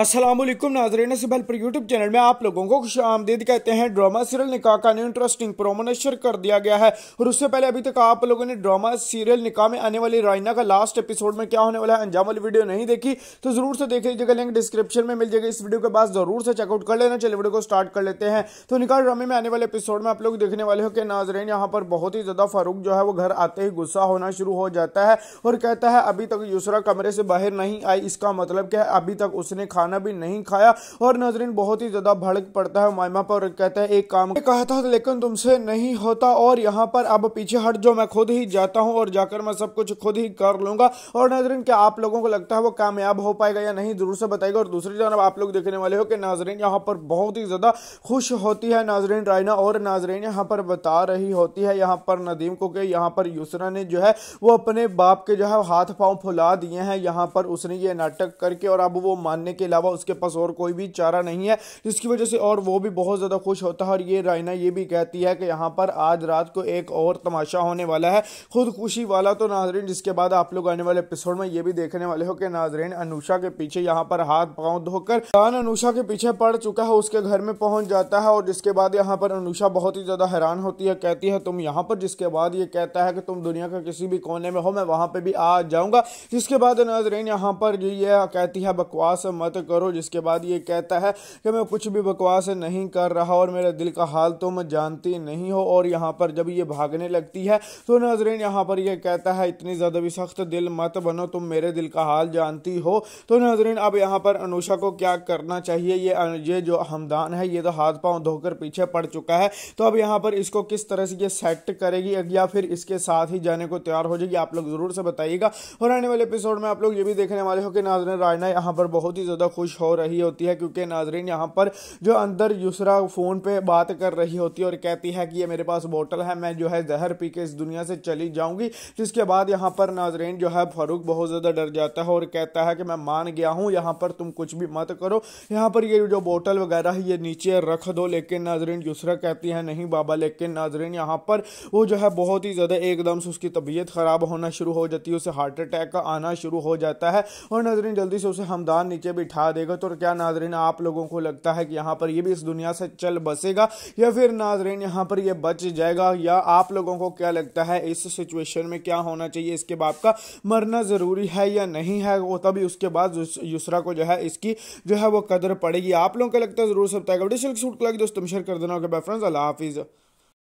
असलम नाजरीन से पर यूट्यूब चैनल में आप लोगों को खुश आमदीद कहते हैं ड्रामा सीरियल निकाह का न्यू इंटरेस्टिंग प्रोमो नशर कर दिया गया है और उससे पहले अभी तक आप लोगों ने ड्रामा सीरियल निकाह में आने वाली रायना का लास्ट एपिसोड में क्या होने वाला है अंजाम वाली वीडियो नहीं देखी तो जरूर से देख लीजिएगा लिंक डिस्क्रिप्शन में मिल जाएगा इस वीडियो के बाद जरूर से चेकआउट कर लेना चलिए वीडियो को स्टार्ट कर लेते हैं तो निकाह ड्रामे में आने वाले एपिसोड में आप लोग देखने वाले हो कि नाजरेन यहाँ पर बहुत ही ज़्यादा फारूक जो है वो घर आते ही गुस्सा होना शुरू हो जाता है और कहता है अभी तक यूसरा कमरे से बाहर नहीं आई इसका मतलब क्या है अभी तक उसने खा खाना भी नहीं खाया और नजरिन बहुत ही ज़्यादा भड़क पड़ता है मायमा पर कहता है एक काम कहा था लेकिन तुमसे नहीं होता और यहाँ पर अब पीछे हट जो मैं खुद ही जाता हूँ और जाकर मैं सब कुछ खुद ही कर लूंगा और नाजरीन क्या आप लोगों को लगता है वो कामयाब हो पाएगा या नहीं ज़रूर से बताएगा और दूसरी जानब आप लोग देखने वाले हो कि नाजरीन यहाँ पर बहुत ही ज़्यादा खुश होती है नाजरीन रायना और नाजरीन यहाँ पर बता रही होती है यहाँ पर नदीम को कि यहाँ पर यूसरा ने जो है वो अपने बाप के जो है हाथ पाँव फुला दिए हैं यहाँ पर उसने ये नाटक करके और अब वो मानने के अलावा उसके पास और कोई भी चारा नहीं है जिसकी वजह से और वो भी बहुत ज़्यादा खुश होता है और ये रायना ये भी कहती है कि यहाँ पर आज रात को एक और तमाशा होने वाला है खुदकुशी वाला तो नाजरीन जिसके बाद आप लोग आने वाले एपिसोड में ये भी देखने वाले हो कि नाजरीन अनुषा के पीछे यहाँ पर हाथ पाँव धोकर कान अनुषा के पीछे पड़ चुका है उसके घर में पहुंच जाता है और जिसके बाद यहाँ पर अनुषा बहुत ही ज़्यादा हैरान होती है कहती है तुम यहाँ पर जिसके बाद ये कहता है कि तुम दुनिया का किसी भी कोने में हो मैं वहाँ पर भी आ जाऊँगा जिसके बाद नाजरीन यहाँ पर ये कहती है बकवास मत करो जिसके बाद ये कहता है कि मैं कुछ भी बकवास नहीं कर रहा और मेरे दिल का हाल तो मैं जानती नहीं हो और यहाँ पर जब ये भागने लगती है तो नाजरीन यहाँ पर यह कहता है इतनी ज़्यादा भी सख्त दिल मत बनो तुम मेरे दिल का हाल जानती हो तो नाजरीन अब यहाँ पर अनुषा को क्या करना चाहिए ये ये जो हमदान है ये तो हाथ पाँव धोकर पीछे पड़ चुका है तो अब यहाँ पर इसको किस तरह से ये सेट करेगी या फिर इसके साथ ही जाने को तैयार हो जाएगी आप लोग ज़रूर से बताइएगा और आने वाले एपिसोड में आप लोग ये भी देखने वाले हो कि नाजरन रायना यहाँ पर बहुत ही ज़्यादा खुश हो रही होती है क्योंकि नाजरीन यहाँ पर जो अंदर यूसरा फ़ोन पे बात कर रही होती है और कहती है कि ये मेरे पास बोतल है मैं जो है जहर पी के इस दुनिया से चली जाऊँगी जिसके बाद यहाँ पर नाजरीन जो है फारूक बहुत ज़्यादा डर जाता है और कहता है कि मैं मान गया हूँ यहाँ पर तुम कुछ भी मत करो यहाँ पर ये जो बोटल वगैरह है ये नीचे रख दो लेकिन नाजरीन यूसरा कहती है नहीं बाबा लेकिन नाजरीन यहाँ पर वो जो है बहुत ही ज़्यादा एकदम से उसकी तबीयत ख़राब होना शुरू हो जाती है उसे हार्ट अटैक का आना शुरू हो जाता है और नाजरीन जल्दी से उसे हमदान नीचे बिठा আদেগো তো কি নাজরিন আপ লোগো কো লাগতা হ কি ইয়াহান পর ই ভি ইস দুনিয়া সে চল बसेगा या फिर নাজরিন ইয়াহান পর ই বচে jayega বা আপ লোগো কো কয়া লাগতা হ ইস সিচুয়েশন মে কয়া হোনা চahiye ইসকে বাপ কা মরনা জরুরি হয়া নাহি হ ও তভি উসকে baad উসরা কো জো হ ইসকি জো হ ও কদর پڑےগি আপ লোগো কো লাগতা হ জুরুর সবে তাক ভিডিও চল কি দোস্তം শেয়ার কর দেনা ও কে বাই ফ্রেন্ডস আল্লাহ হাফেজ